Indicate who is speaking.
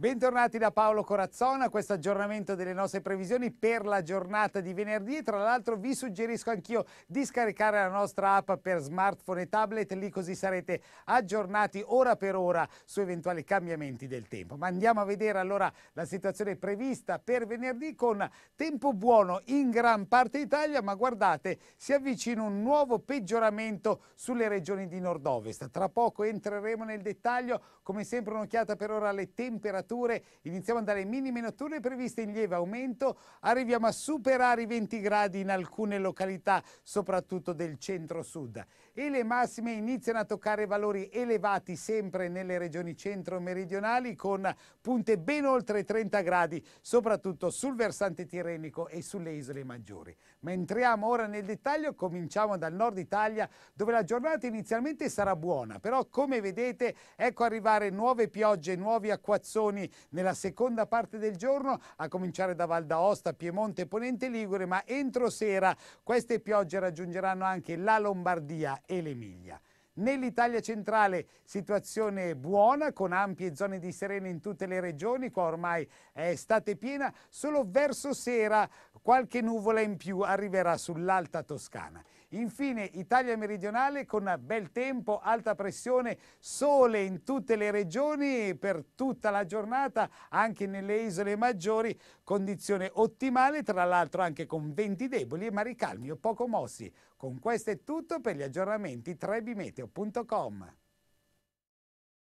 Speaker 1: Bentornati da Paolo Corazzona a questo aggiornamento delle nostre previsioni per la giornata di venerdì. Tra l'altro vi suggerisco anch'io di scaricare la nostra app per smartphone e tablet, lì così sarete aggiornati ora per ora su eventuali cambiamenti del tempo. Ma andiamo a vedere allora la situazione prevista per venerdì con tempo buono in gran parte d'Italia, ma guardate, si avvicina un nuovo peggioramento sulle regioni di nord-ovest. Tra poco entreremo nel dettaglio, come sempre un'occhiata per ora alle temperature temperature, iniziamo ad andare in minime notturne previste in lieve aumento, arriviamo a superare i 20 gradi in alcune località, soprattutto del centro-sud. E le massime iniziano a toccare valori elevati sempre nelle regioni centro-meridionali con punte ben oltre 30 gradi, soprattutto sul versante tirrenico e sulle isole maggiori. Ma entriamo ora nel dettaglio, cominciamo dal nord Italia dove la giornata inizialmente sarà buona, però come vedete ecco arrivare nuove piogge, nuovi acquazzoni condizioni nella seconda parte del giorno, a cominciare da Val d'Aosta, Piemonte, e Ponente Ligure, ma entro sera queste piogge raggiungeranno anche la Lombardia e l'Emilia. Nell'Italia centrale situazione buona con ampie zone di sereno in tutte le regioni, qua ormai è estate piena, solo verso sera Qualche nuvola in più arriverà sull'Alta Toscana. Infine Italia meridionale con bel tempo, alta pressione, sole in tutte le regioni per tutta la giornata, anche nelle isole maggiori, condizione ottimale, tra l'altro anche con venti deboli e mari calmi o poco mossi. Con questo è tutto per gli aggiornamenti trebimeteo.com.